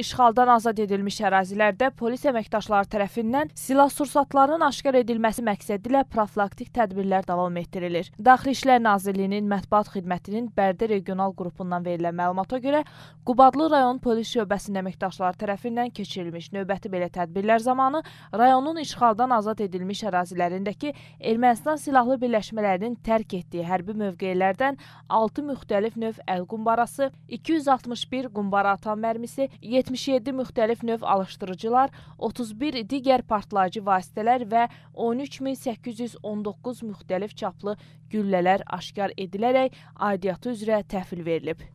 İşğaldan azad edilmiş ərazilərdə polis əməkdaşları tərəfindən silah-sursatların aşkar edilməsi məqsədilə profilaktik tədbirlər davam etdirilir. Daxili İşlər Nazirliyinin mətbuat xidmətinin Bərdə regional qrupundan verilən məlumata görə Qubadlı rayon polis şöbəsinin əməkdaşları tərəfindən keçirilmiş növbəti belə tədbirlər zamanı rayonun işğaldan azad edilmiş ərazilərindəki Ermənistan silahlı birləşmələrinin tərk etdiyi hərbi mövqelərdən 6 müxtəlif növ əl qumbarası, 261 qumbara atan mərmisi, 70 77 müxtəlif növ alışdırıcılar, 31 digər partlayıcı vasitələr və 13819 müxtəlif çaplı güllələr aşkar edilərək aidiyyatı üzrə təhvil verilib.